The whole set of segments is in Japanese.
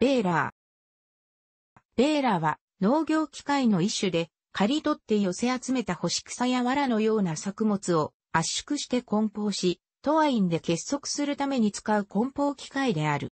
ベーラー。ベーラーは農業機械の一種で、刈り取って寄せ集めた干し草や藁のような作物を圧縮して梱包し、トワインで結束するために使う梱包機械である。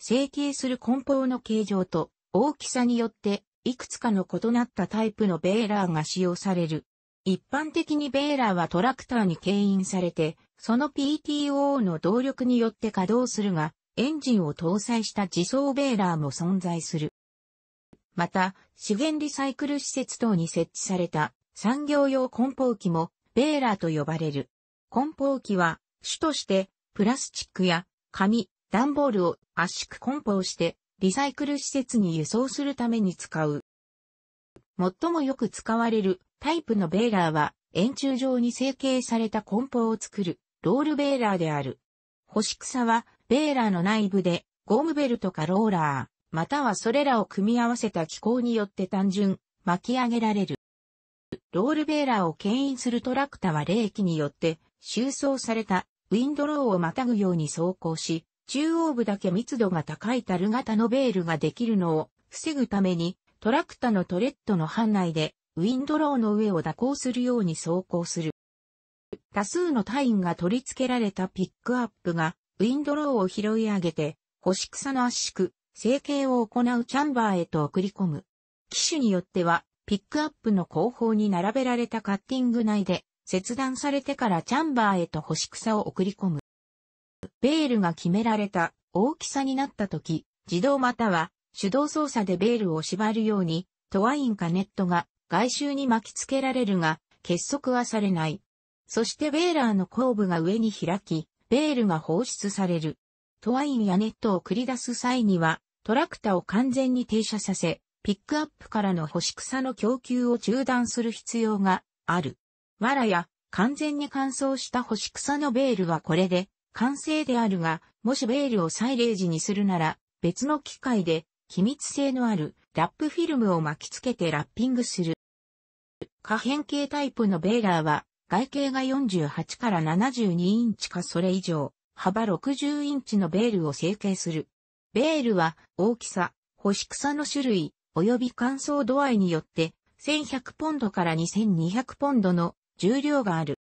成形する梱包の形状と大きさによって、いくつかの異なったタイプのベーラーが使用される。一般的にベーラーはトラクターに牽引されて、その PTO の動力によって稼働するが、エンジンを搭載した自走ベーラーも存在する。また、資源リサイクル施設等に設置された産業用梱包機もベーラーと呼ばれる。梱包機は主としてプラスチックや紙、段ボールを圧縮梱包してリサイクル施設に輸送するために使う。最もよく使われるタイプのベーラーは円柱状に成形された梱包を作るロールベーラーである。干し草はベーラーの内部でゴムベルトかローラー、またはそれらを組み合わせた機構によって単純、巻き上げられる。ロールベーラーを牽引するトラクタは冷気によって収装されたウィンドローをまたぐように走行し、中央部だけ密度が高い樽型のベールができるのを防ぐために、トラクタのトレッドの範内でウィンドローの上を蛇行するように走行する。多数のタインが取り付けられたピックアップがウィンドローを拾い上げて、干し草の圧縮、成形を行うチャンバーへと送り込む。機種によっては、ピックアップの後方に並べられたカッティング内で、切断されてからチャンバーへと干し草を送り込む。ベールが決められた大きさになった時、自動または手動操作でベールを縛るように、トワインかネットが外周に巻き付けられるが、結束はされない。そしてベーラーの後部が上に開き、ベールが放出される。トワインやネットを繰り出す際には、トラクタを完全に停車させ、ピックアップからの干し草の供給を中断する必要がある。藁や完全に乾燥した干し草のベールはこれで完成であるが、もしベールをサイレージにするなら別の機械で気密性のあるラップフィルムを巻き付けてラッピングする。可変形タイプのベーラーは外径が48から72インチかそれ以上、幅60インチのベールを成形する。ベールは大きさ、干し草の種類、及び乾燥度合いによって、1100ポンドから2200ポンドの重量がある。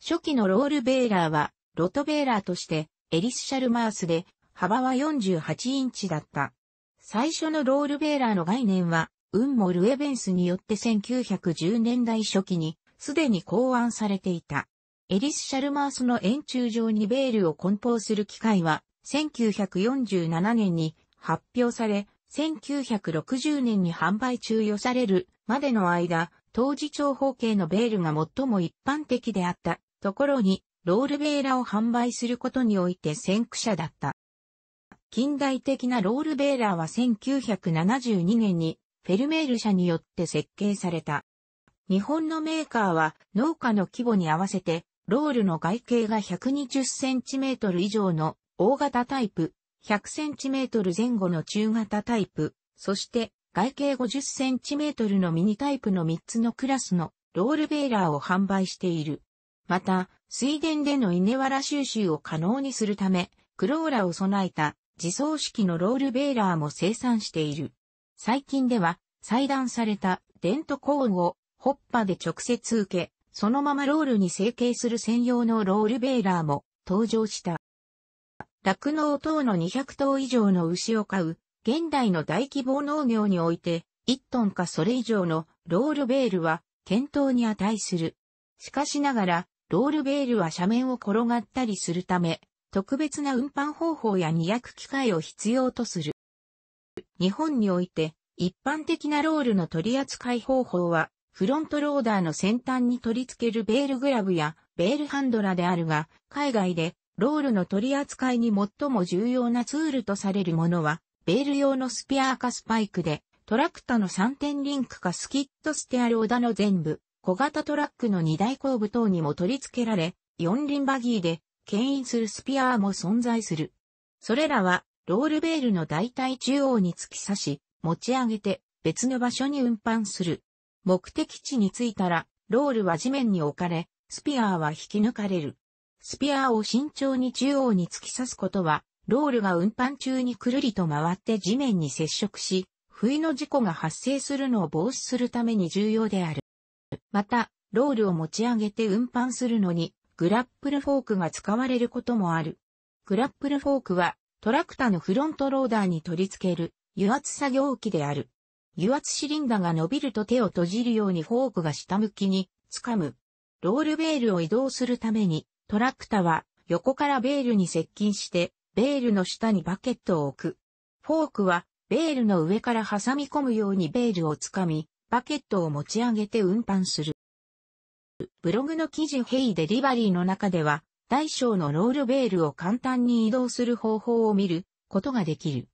初期のロールベーラーは、ロトベーラーとして、エリス・シャルマースで、幅は48インチだった。最初のロールベーラーの概念は、ウンモ・ルエベンスによって1910年代初期にすでに考案されていた。エリス・シャルマースの円柱状にベールを梱包する機械は、1947年に発表され、1960年に販売中予されるまでの間、当時長方形のベールが最も一般的であったところに、ロールベーラを販売することにおいて先駆者だった。近代的なロールベーラーは1972年にフェルメール社によって設計された。日本のメーカーは農家の規模に合わせて、ロールの外径が 120cm 以上の大型タイプ、100cm 前後の中型タイプ、そして外径 50cm のミニタイプの3つのクラスのロールベーラーを販売している。また、水田での稲わら収集を可能にするため、クローラを備えた自走式のロールベーラーも生産している。最近では、裁断されたデントコーンをホッパで直接受け、そのままロールに成形する専用のロールベーラーも登場した。酪農等の200頭以上の牛を飼う、現代の大規模農業において、1トンかそれ以上のロールベールは検討に値する。しかしながら、ロールベールは斜面を転がったりするため、特別な運搬方法や二役機械を必要とする。日本において、一般的なロールの取り扱い方法は、フロントローダーの先端に取り付けるベールグラブやベールハンドラであるが、海外でロールの取り扱いに最も重要なツールとされるものは、ベール用のスピアーかスパイクで、トラクタの3点リンクかスキットステアローダの全部、小型トラックの2台後部等にも取り付けられ、4輪バギーで牽引するスピアーも存在する。それらは、ロールベールの大体中央に突き刺し、持ち上げて別の場所に運搬する。目的地に着いたら、ロールは地面に置かれ、スピアーは引き抜かれる。スピアーを慎重に中央に突き刺すことは、ロールが運搬中にくるりと回って地面に接触し、不意の事故が発生するのを防止するために重要である。また、ロールを持ち上げて運搬するのに、グラップルフォークが使われることもある。グラップルフォークは、トラクタのフロントローダーに取り付ける、油圧作業機である。油圧シリンダが伸びると手を閉じるようにフォークが下向きに掴む。ロールベールを移動するために、トラクタは横からベールに接近して、ベールの下にバケットを置く。フォークは、ベールの上から挟み込むようにベールを掴み、バケットを持ち上げて運搬する。ブログの記事ヘイデリバリーの中では、大小のロールベールを簡単に移動する方法を見ることができる。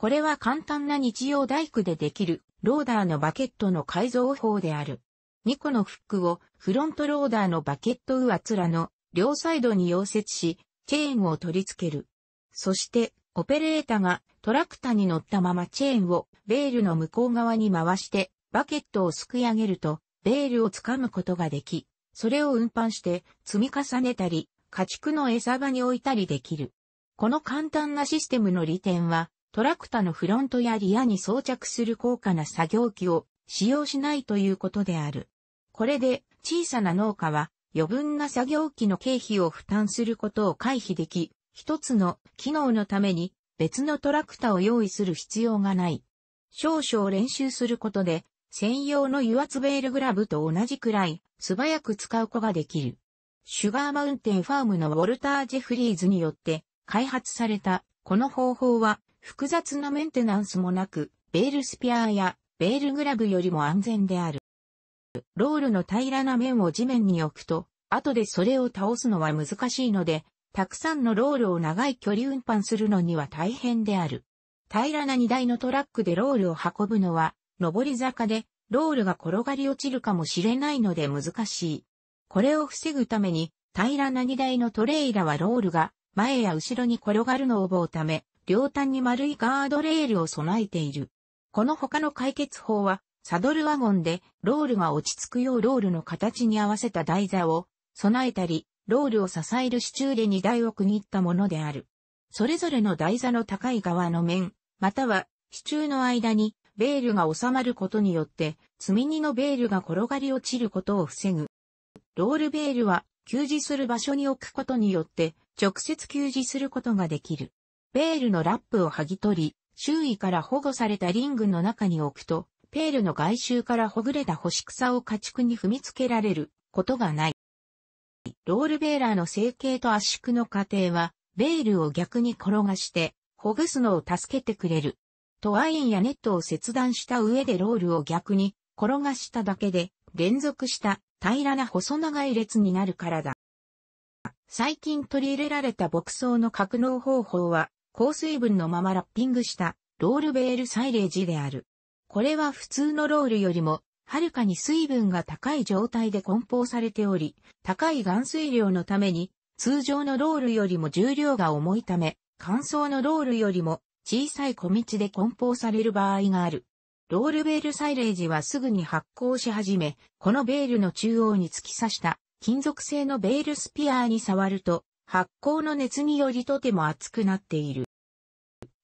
これは簡単な日曜大工でできるローダーのバケットの改造法である。2個のフックをフロントローダーのバケット上面の両サイドに溶接し、チェーンを取り付ける。そして、オペレータがトラクタに乗ったままチェーンをベールの向こう側に回してバケットをすくい上げるとベールをつかむことができ、それを運搬して積み重ねたり家畜の餌場に置いたりできる。この簡単なシステムの利点はトラクタのフロントやリアに装着する高価な作業機を使用しないということである。これで小さな農家は余分な作業機の経費を負担することを回避でき、一つの機能のために別のトラクタを用意する必要がない。少々練習することで専用の油圧ベールグラブと同じくらい素早く使う子ができる。シュガーマウンテンファームのウォルター・ジェフリーズによって開発されたこの方法は複雑なメンテナンスもなく、ベールスピアーやベールグラブよりも安全である。ロールの平らな面を地面に置くと、後でそれを倒すのは難しいので、たくさんのロールを長い距離運搬するのには大変である。平らな荷台のトラックでロールを運ぶのは、上り坂で、ロールが転がり落ちるかもしれないので難しい。これを防ぐために、平らな荷台のトレイラはロールが前や後ろに転がるのを防うため、両端に丸いガードレールを備えている。この他の解決法は、サドルワゴンでロールが落ち着くようロールの形に合わせた台座を備えたり、ロールを支える支柱で荷台を区切ったものである。それぞれの台座の高い側の面、または支柱の間にベールが収まることによって、積み荷のベールが転がり落ちることを防ぐ。ロールベールは、給仕する場所に置くことによって、直接給仕することができる。ベールのラップを剥ぎ取り、周囲から保護されたリングの中に置くと、ペールの外周からほぐれた干し草を家畜に踏みつけられることがない。ロールベーラーの成形と圧縮の過程は、ベールを逆に転がして、ほぐすのを助けてくれる。トワインやネットを切断した上でロールを逆に転がしただけで、連続した平らな細長い列になるからだ。最近取り入れられた牧草の格納方法は、高水分のままラッピングしたロールベールサイレージである。これは普通のロールよりも、はるかに水分が高い状態で梱包されており、高い含水量のために、通常のロールよりも重量が重いため、乾燥のロールよりも小さい小道で梱包される場合がある。ロールベールサイレージはすぐに発酵し始め、このベールの中央に突き刺した金属製のベールスピアーに触ると、発酵の熱によりとても熱くなっている。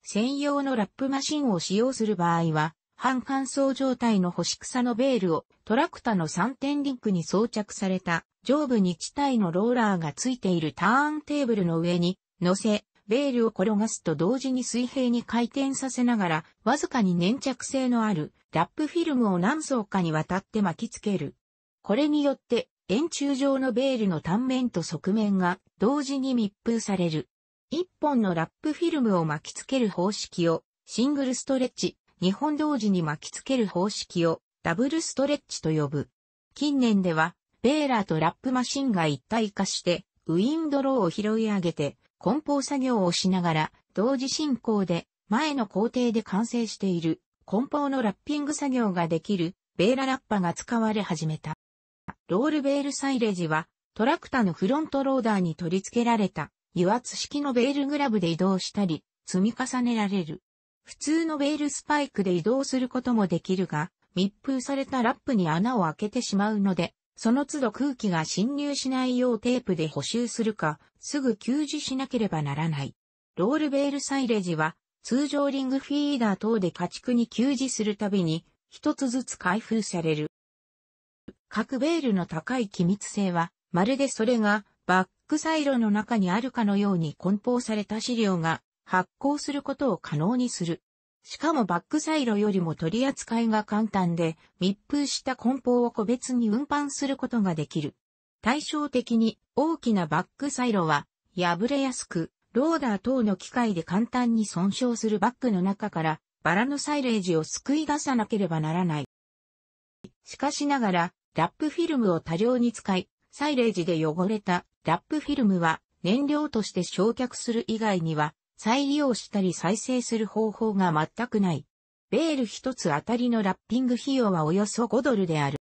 専用のラップマシンを使用する場合は、半乾燥状態の干し草のベールをトラクタの3点リンクに装着された上部に地帯のローラーがついているターンテーブルの上に乗せ、ベールを転がすと同時に水平に回転させながら、わずかに粘着性のあるラップフィルムを何層かにわたって巻きつける。これによって、円柱状のベールの端面と側面が同時に密封される。一本のラップフィルムを巻き付ける方式をシングルストレッチ、二本同時に巻き付ける方式をダブルストレッチと呼ぶ。近年では、ベーラーとラップマシンが一体化して、ウィンドローを拾い上げて、梱包作業をしながら、同時進行で、前の工程で完成している、梱包のラッピング作業ができる、ベーララッパが使われ始めた。ロールベールサイレージは、トラクタのフロントローダーに取り付けられた油圧式のベールグラブで移動したり、積み重ねられる。普通のベールスパイクで移動することもできるが、密封されたラップに穴を開けてしまうので、その都度空気が侵入しないようテープで補修するか、すぐ給仕しなければならない。ロールベールサイレージは、通常リングフィーダー等で家畜に給仕するたびに、一つずつ開封される。各ベールの高い気密性は、まるでそれがバックサイロの中にあるかのように梱包された資料が発行することを可能にする。しかもバックサイロよりも取り扱いが簡単で密封した梱包を個別に運搬することができる。対照的に大きなバックサイロは破れやすく、ローダー等の機械で簡単に損傷するバッグの中からバラのサイレージを救い出さなければならない。しかしながら、ラップフィルムを多量に使い、サイレージで汚れたラップフィルムは燃料として焼却する以外には再利用したり再生する方法が全くない。ベール一つあたりのラッピング費用はおよそ5ドルである。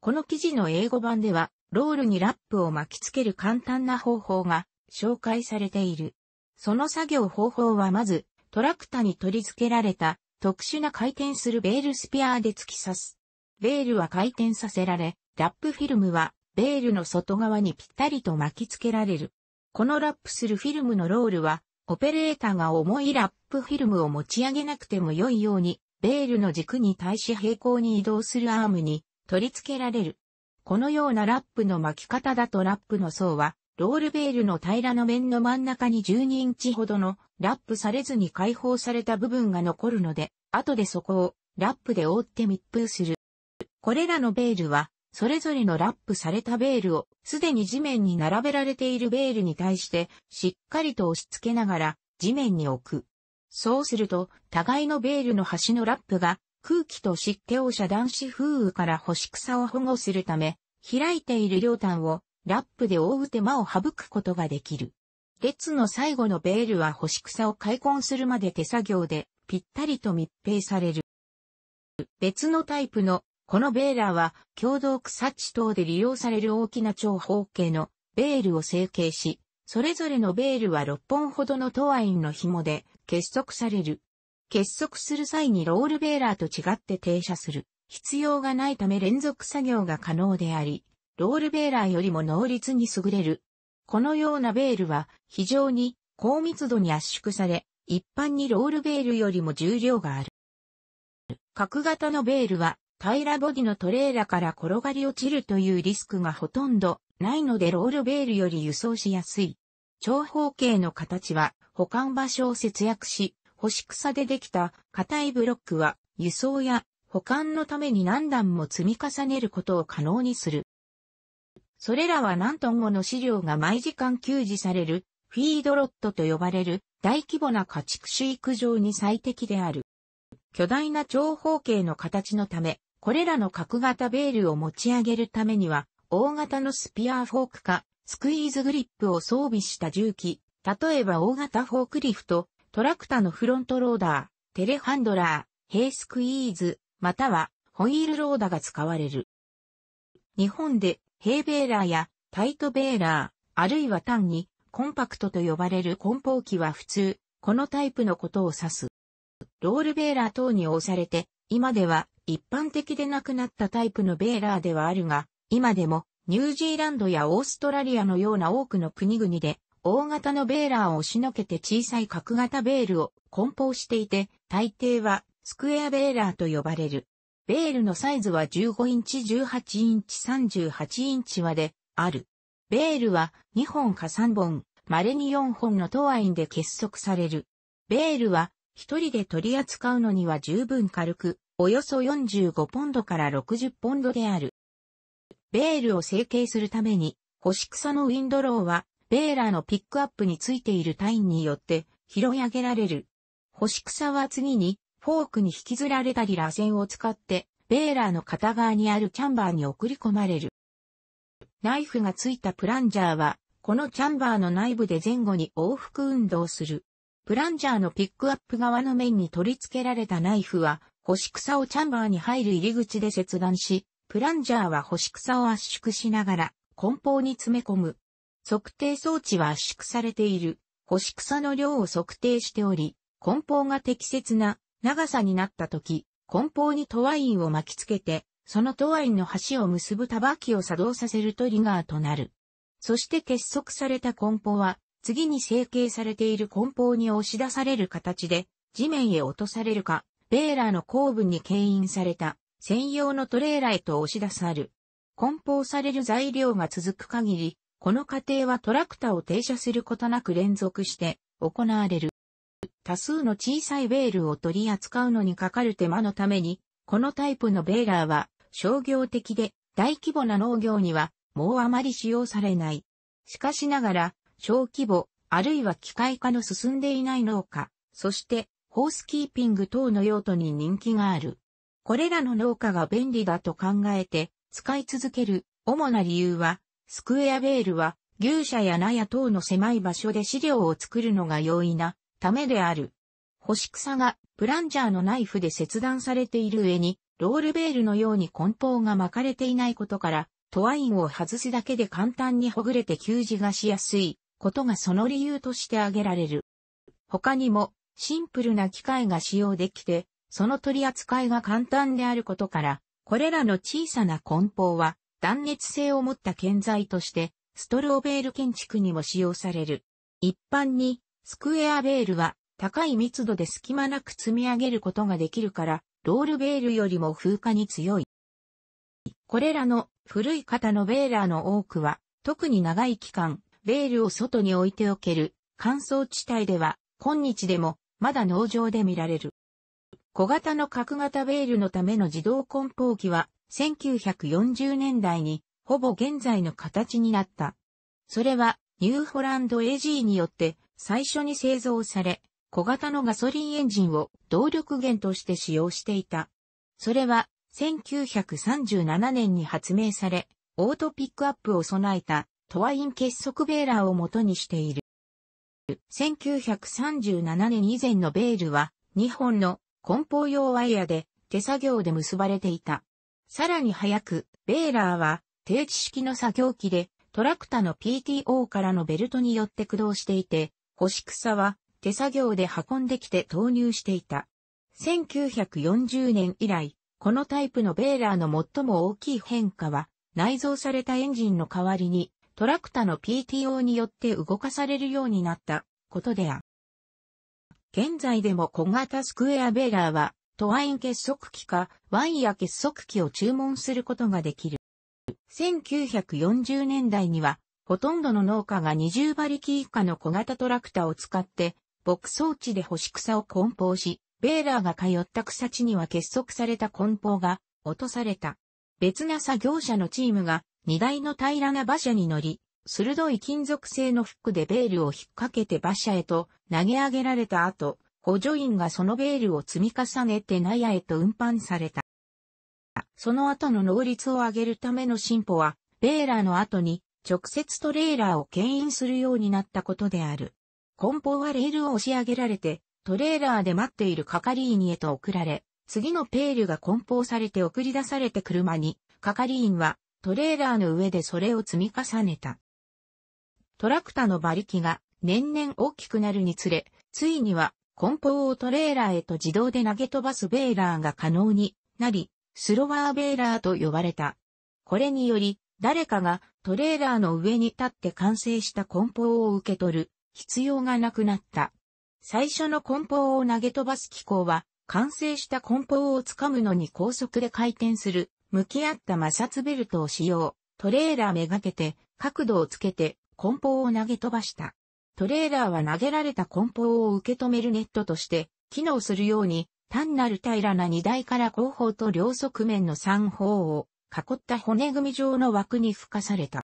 この記事の英語版では、ロールにラップを巻きつける簡単な方法が紹介されている。その作業方法はまず、トラクタに取り付けられた特殊な回転するベールスピアーで突き刺す。ベールは回転させられ、ラップフィルムはベールの外側にぴったりと巻き付けられる。このラップするフィルムのロールは、オペレーターが重いラップフィルムを持ち上げなくても良いように、ベールの軸に対し平行に移動するアームに取り付けられる。このようなラップの巻き方だとラップの層は、ロールベールの平らの面の真ん中に12インチほどのラップされずに解放された部分が残るので、後でそこをラップで覆って密封する。これらのベールはそれぞれのラップされたベールを、すでに地面に並べられているベールに対して、しっかりと押し付けながら、地面に置く。そうすると、互いのベールの端のラップが、空気と湿気を遮断し風雨から干し草を保護するため、開いている両端をラップで覆う手間を省くことができる。列の最後のベールは干し草を開墾するまで手作業でぴったりと密閉される。別のタイプのこのベーラーは、共同草地等で利用される大きな長方形のベールを成形し、それぞれのベールは6本ほどのトワインの紐で結束される。結束する際にロールベーラーと違って停車する必要がないため連続作業が可能であり、ロールベーラーよりも能率に優れる。このようなベールは非常に高密度に圧縮され、一般にロールベールよりも重量がある。角型のベールは平らボディのトレーラから転がり落ちるというリスクがほとんどないのでロールベールより輸送しやすい。長方形の形は保管場所を節約し、干し草でできた硬いブロックは輸送や保管のために何段も積み重ねることを可能にする。それらは何トンもの飼料が毎時間給仕されるフィードロットと呼ばれる大規模な家畜飼育場に最適である。巨大な長方形の形のため、これらの角型ベールを持ち上げるためには、大型のスピアフォークか、スクイーズグリップを装備した重機、例えば大型フォークリフト、トラクタのフロントローダー、テレハンドラー、ヘイスクイーズ、またはホイールローダが使われる。日本でヘイベーラーやタイトベーラー、あるいは単にコンパクトと呼ばれる梱包機は普通、このタイプのことを指す。ロールベーラー等に押されて、今では一般的でなくなったタイプのベーラーではあるが、今でもニュージーランドやオーストラリアのような多くの国々で、大型のベーラーを押しのけて小さい角型ベールを梱包していて、大抵はスクエアベーラーと呼ばれる。ベールのサイズは15インチ、18インチ、38インチまである。ベールは2本か3本、稀に4本のトワインで結束される。ベールは一人で取り扱うのには十分軽く、およそ45ポンドから60ポンドである。ベールを成形するために、星草のウィンドローは、ベーラーのピックアップについているタインによって拾い上げられる。星草は次に、フォークに引きずられたり螺旋を使って、ベーラーの片側にあるチャンバーに送り込まれる。ナイフがついたプランジャーは、このチャンバーの内部で前後に往復運動する。プランジャーのピックアップ側の面に取り付けられたナイフは、干し草をチャンバーに入る入り口で切断し、プランジャーは干し草を圧縮しながら、梱包に詰め込む。測定装置は圧縮されている、干し草の量を測定しており、梱包が適切な長さになった時、梱包にトワインを巻きつけて、そのトワインの端を結ぶ束キを作動させるとリガーとなる。そして結束された梱包は、次に成形されている梱包に押し出される形で、地面へ落とされるか、ベーラーの後部に牽引された専用のトレーラーへと押し出さる。梱包される材料が続く限り、この過程はトラクタを停車することなく連続して行われる。多数の小さいベールを取り扱うのにかかる手間のために、このタイプのベーラーは商業的で大規模な農業にはもうあまり使用されない。しかしながら、小規模、あるいは機械化の進んでいない農家、そしてホースキーピング等の用途に人気がある。これらの農家が便利だと考えて使い続ける主な理由は、スクエアベールは牛舎や納屋等の狭い場所で飼料を作るのが容易なためである。干し草がプランジャーのナイフで切断されている上に、ロールベールのように梱包が巻かれていないことから、トワインを外すだけで簡単にほぐれて給仕がしやすいことがその理由として挙げられる。他にも、シンプルな機械が使用できて、その取り扱いが簡単であることから、これらの小さな梱包は断熱性を持った建材として、ストローベール建築にも使用される。一般に、スクエアベールは高い密度で隙間なく積み上げることができるから、ロールベールよりも風化に強い。これらの古い型のベーラーの多くは、特に長い期間、ベールを外に置いておける乾燥地帯では、今日でもまだ農場で見られる。小型の角型ベールのための自動梱包機は1940年代にほぼ現在の形になった。それはニューホランド AG によって最初に製造され、小型のガソリンエンジンを動力源として使用していた。それは1937年に発明され、オートピックアップを備えたトワイン結束ベーラーを元にしている。1937年以前のベールは日本の梱包用ワイヤで手作業で結ばれていた。さらに早く、ベーラーは定置式の作業機でトラクタの PTO からのベルトによって駆動していて、干し草は手作業で運んできて投入していた。1940年以来、このタイプのベーラーの最も大きい変化は、内蔵されたエンジンの代わりにトラクタの PTO によって動かされるようになったことであ。る。現在でも小型スクエアベーラーは、トワイン結束機か、ワイヤ結束機を注文することができる。1940年代には、ほとんどの農家が20馬力以下の小型トラクタを使って、牧草地で干し草を梱包し、ベーラーが通った草地には結束された梱包が落とされた。別な作業者のチームが荷台の平らな馬車に乗り、鋭い金属製のフックでベールを引っ掛けて馬車へと投げ上げられた後、補助員がそのベールを積み重ねて納屋へと運搬された。その後の能率を上げるための進歩は、ベーラーの後に直接トレーラーを牽引するようになったことである。梱包はレールを押し上げられて、トレーラーで待っている係員へと送られ、次のペールが梱包されて送り出されて車に、係員はトレーラーの上でそれを積み重ねた。トラクタの馬力が年々大きくなるにつれ、ついには梱包をトレーラーへと自動で投げ飛ばすベーラーが可能になり、スロワーベーラーと呼ばれた。これにより、誰かがトレーラーの上に立って完成した梱包を受け取る必要がなくなった。最初の梱包を投げ飛ばす機構は、完成した梱包を掴むのに高速で回転する向き合った摩擦ベルトを使用、トレーラーめがけて角度をつけて梱包を投げ飛ばした。トレーラーは投げられた梱包を受け止めるネットとして機能するように単なる平らな荷台から後方と両側面の3方を囲った骨組み状の枠に付加された。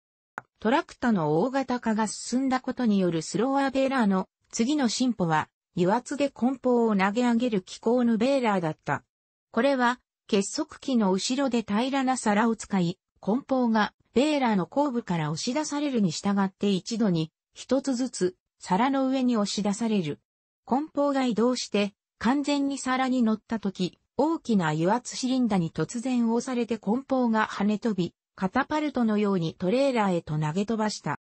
トラクタの大型化が進んだことによるスローアベーラーの次の進歩は油圧で梱包を投げ上げる機構のベーラーだった。これは結束器の後ろで平らな皿を使い、梱包がベーラーの後部から押し出されるに従って一度に一つずつ皿の上に押し出される。梱包が移動して完全に皿に乗った時、大きな油圧シリンダに突然押されて梱包が跳ね飛び、カタパルトのようにトレーラーへと投げ飛ばした。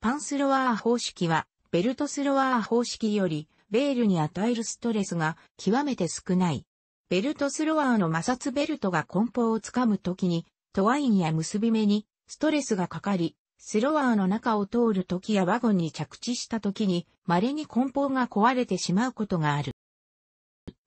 パンスロワー方式は、ベルトスロワー方式より、ベールに与えるストレスが極めて少ない。ベルトスロワーの摩擦ベルトが梱包をつかむときに、トワインや結び目にストレスがかかり、スロワーの中を通るときやワゴンに着地したときに、稀に梱包が壊れてしまうことがある。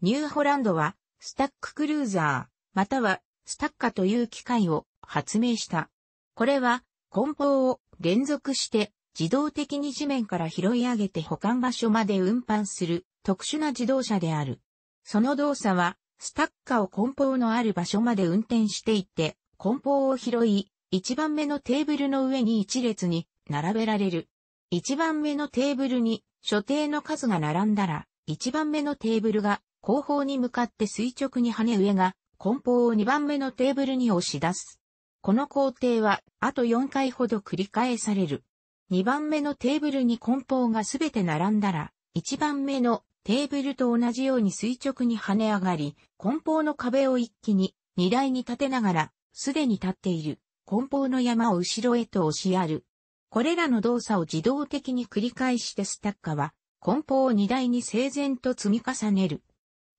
ニューホランドは、スタッククルーザー、または、スタッカという機械を発明した。これは、梱包を連続して自動的に地面から拾い上げて保管場所まで運搬する特殊な自動車である。その動作はスタッカを梱包のある場所まで運転していって、梱包を拾い、一番目のテーブルの上に一列に並べられる。一番目のテーブルに所定の数が並んだら、一番目のテーブルが後方に向かって垂直に跳ね上が梱包を二番目のテーブルに押し出す。この工程はあと4回ほど繰り返される。二番目のテーブルに梱包がすべて並んだら、一番目のテーブルと同じように垂直に跳ね上がり、梱包の壁を一気に荷台に立てながら、すでに立っている梱包の山を後ろへと押しやる。これらの動作を自動的に繰り返してスタッカは、梱包を荷台に整然と積み重ねる。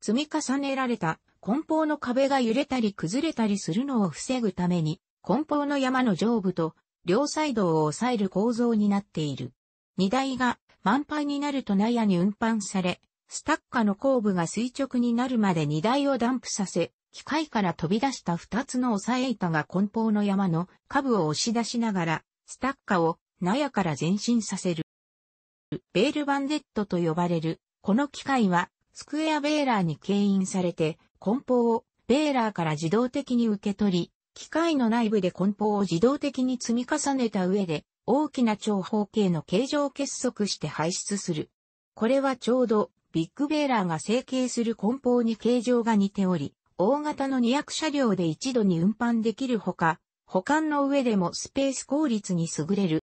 積み重ねられた梱包の壁が揺れたり崩れたりするのを防ぐために、梱包の山の上部と両サイドを抑える構造になっている。荷台が満杯になると納屋に運搬され、スタッカの後部が垂直になるまで荷台をダンプさせ、機械から飛び出した二つの押さえ板が梱包の山の下部を押し出しながら、スタッカを納屋から前進させる。ベールバンデットと呼ばれる、この機械は、スクエアベーラーに牽引されて、梱包をベーラーから自動的に受け取り、機械の内部で梱包を自動的に積み重ねた上で、大きな長方形の形状を結束して排出する。これはちょうどビッグベーラーが成形する梱包に形状が似ており、大型の2 0 0車両で一度に運搬できるほか、保管の上でもスペース効率に優れる。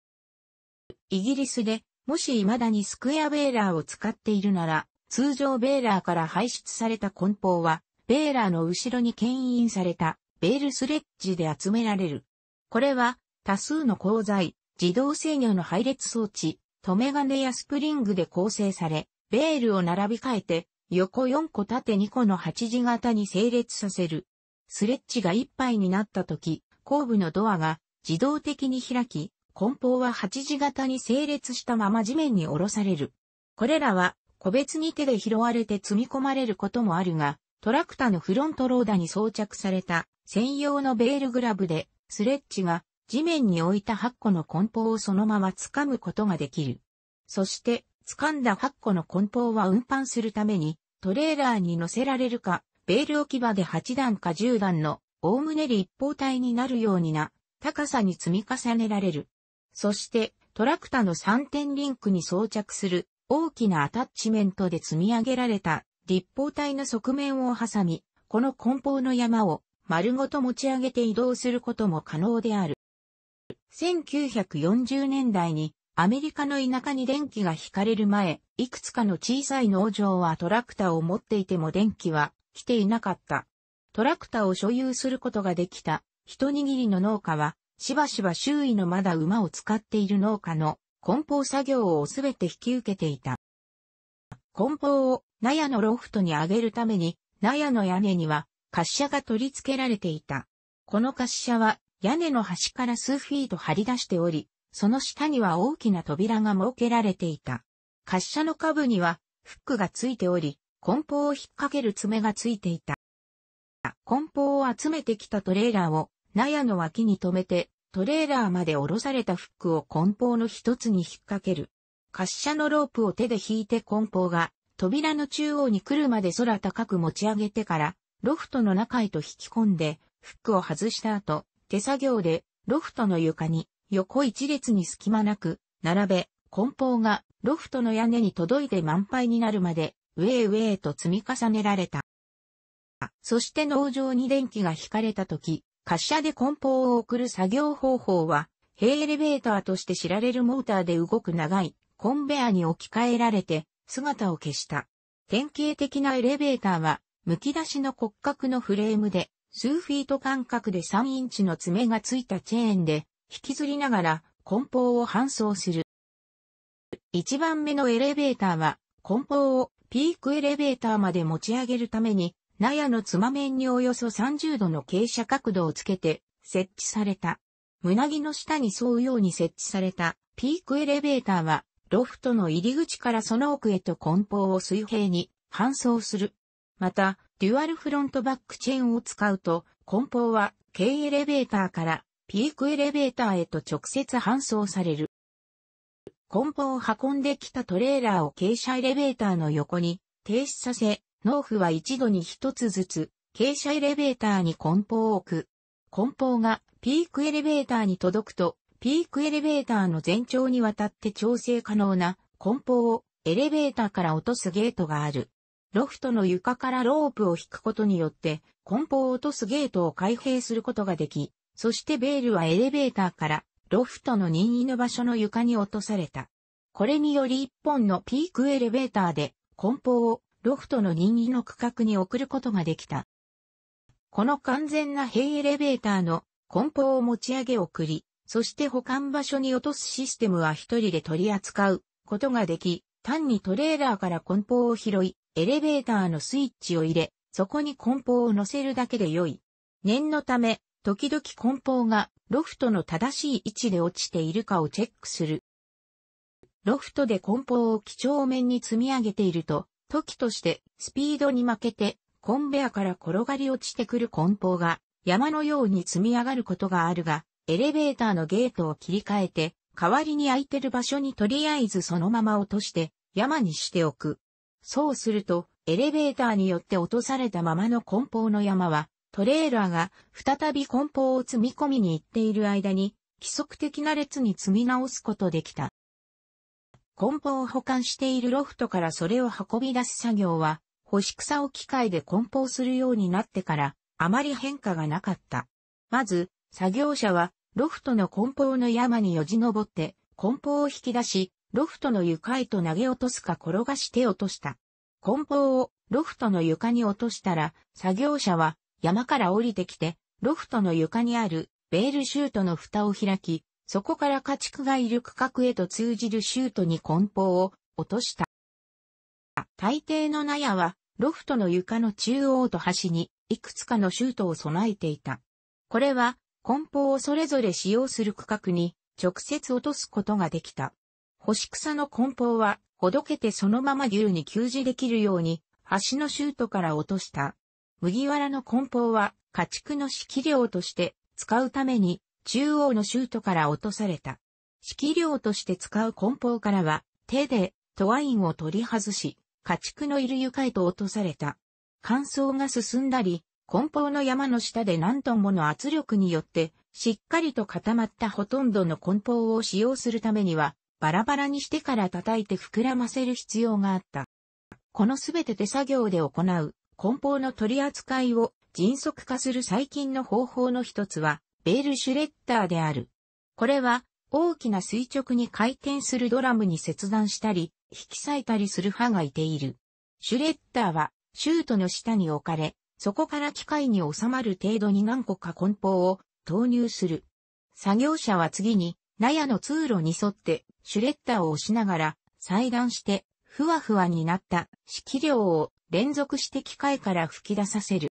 イギリスで、もし未だにスクエアベーラーを使っているなら、通常ベーラーから排出された梱包は、ベーラーの後ろに牽引されたベールスレッジで集められる。これは、多数の鋼材、自動制御の配列装置、留め金やスプリングで構成され、ベールを並び替えて、横4個縦2個の8字型に整列させる。スレッジが1杯になった時、後部のドアが自動的に開き、梱包は8字型に整列したまま地面に下ろされる。これらは個別に手で拾われて積み込まれることもあるが、トラクタのフロントローダに装着された専用のベールグラブで、スレッジが地面に置いた8個の梱包をそのまま掴むことができる。そして、掴んだ8個の梱包は運搬するために、トレーラーに乗せられるか、ベール置き場で8段か10段の、おおむね立方体になるようにな、高さに積み重ねられる。そして、トラクタの3点リンクに装着する大きなアタッチメントで積み上げられた立方体の側面を挟み、この梱包の山を丸ごと持ち上げて移動することも可能である。1940年代にアメリカの田舎に電気が引かれる前、いくつかの小さい農場はトラクターを持っていても電気は来ていなかった。トラクターを所有することができた一握りの農家は、しばしば周囲のまだ馬を使っている農家の梱包作業をすべて引き受けていた。梱包を納屋のロフトに上げるために、納屋の屋根には滑車が取り付けられていた。この滑車は屋根の端から数フィート張り出しており、その下には大きな扉が設けられていた。滑車の下部にはフックがついており、梱包を引っ掛ける爪がついていた。梱包を集めてきたトレーラーを納屋の脇に止めて、トレーラーまで下ろされたフックを梱包の一つに引っ掛ける。滑車のロープを手で引いて梱包が扉の中央に来るまで空高く持ち上げてから、ロフトの中へと引き込んで、フックを外した後、手作業でロフトの床に横一列に隙間なく、並べ、梱包がロフトの屋根に届いて満杯になるまで、ウェイウェイと積み重ねられた。そして農場に電気が引かれた時、滑車で梱包を送る作業方法は、平エレベーターとして知られるモーターで動く長いコンベアに置き換えられて姿を消した。典型的なエレベーターは、むき出しの骨格のフレームで、数フィート間隔で3インチの爪がついたチェーンで、引きずりながら梱包を搬送する。一番目のエレベーターは、梱包をピークエレベーターまで持ち上げるために、納屋のつま面におよそ30度の傾斜角度をつけて設置された。胸木の下に沿うように設置されたピークエレベーターは、ロフトの入り口からその奥へと梱包を水平に搬送する。また、デュアルフロントバックチェーンを使うと、梱包は軽エレベーターからピークエレベーターへと直接搬送される。梱包を運んできたトレーラーを傾斜エレベーターの横に停止させ、農夫は一度に一つずつ傾斜エレベーターに梱包を置く。梱包がピークエレベーターに届くと、ピークエレベーターの全長にわたって調整可能な梱包をエレベーターから落とすゲートがある。ロフトの床からロープを引くことによって、梱包を落とすゲートを開閉することができ、そしてベールはエレベーターからロフトの任意の場所の床に落とされた。これにより一本のピークエレベーターで梱包をロフトの任意の区画に送ることができた。この完全な平エレベーターの梱包を持ち上げ送り、そして保管場所に落とすシステムは一人で取り扱うことができ、単にトレーラーから梱包を拾い、エレベーターのスイッチを入れ、そこに梱包を乗せるだけで良い。念のため、時々梱包がロフトの正しい位置で落ちているかをチェックする。ロフトで梱包を基調面に積み上げていると、時としてスピードに負けてコンベアから転がり落ちてくる梱包が山のように積み上がることがあるが、エレベーターのゲートを切り替えて、代わりに空いてる場所にとりあえずそのまま落として山にしておく。そうすると、エレベーターによって落とされたままの梱包の山はトレーラーが再び梱包を積み込みに行っている間に、規則的な列に積み直すことできた。梱包を保管しているロフトからそれを運び出す作業は、干し草を機械で梱包するようになってから、あまり変化がなかった。まず、作業者は、ロフトの梱包の山によじ登って、梱包を引き出し、ロフトの床へと投げ落とすか転がして落とした。梱包をロフトの床に落としたら、作業者は山から降りてきて、ロフトの床にあるベールシュートの蓋を開き、そこから家畜がいる区画へと通じるシュートに梱包を落とした。大抵の納屋は、ロフトの床の中央と端に、いくつかのシュートを備えていた。これは、梱包をそれぞれ使用する区画に、直接落とすことができた。干し草の梱包は、ほどけてそのまま牛に給仕できるように、端のシュートから落とした。麦わらの梱包は家畜の飼料として使うために中央のシュートから落とされた。飼料として使う梱包からは手でトワインを取り外し、家畜のいる床へと落とされた。乾燥が進んだり、梱包の山の下で何トンもの圧力によって、しっかりと固まったほとんどの梱包を使用するためには、バラバラにしてから叩いて膨らませる必要があった。このすべて手作業で行う、梱包の取り扱いを迅速化する最近の方法の一つは、ベールシュレッダーである。これは、大きな垂直に回転するドラムに切断したり、引き裂いたりする刃がいている。シュレッダーは、シュートの下に置かれ、そこから機械に収まる程度に何個か梱包を投入する。作業者は次に、納屋の通路に沿って、シュレッダーを押しながら、裁断して、ふわふわになった色料を連続して機械から吹き出させる。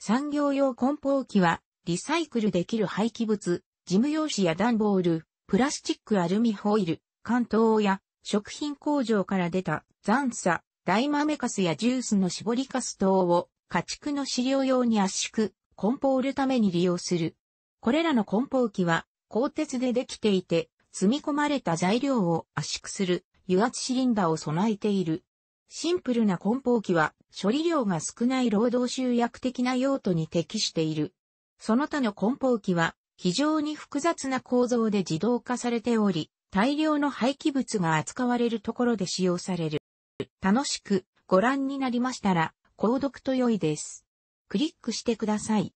産業用梱包機は、リサイクルできる廃棄物、事務用紙や段ボール、プラスチックアルミホイル、関東や食品工場から出た残砂、大豆カスやジュースの絞りカス等を家畜の飼料用に圧縮、梱包るために利用する。これらの梱包機は鋼鉄でできていて、積み込まれた材料を圧縮する油圧シリンダを備えている。シンプルな梱包機は処理量が少ない労働集約的な用途に適している。その他の梱包機は非常に複雑な構造で自動化されており、大量の廃棄物が扱われるところで使用される。楽しくご覧になりましたら、購読と良いです。クリックしてください。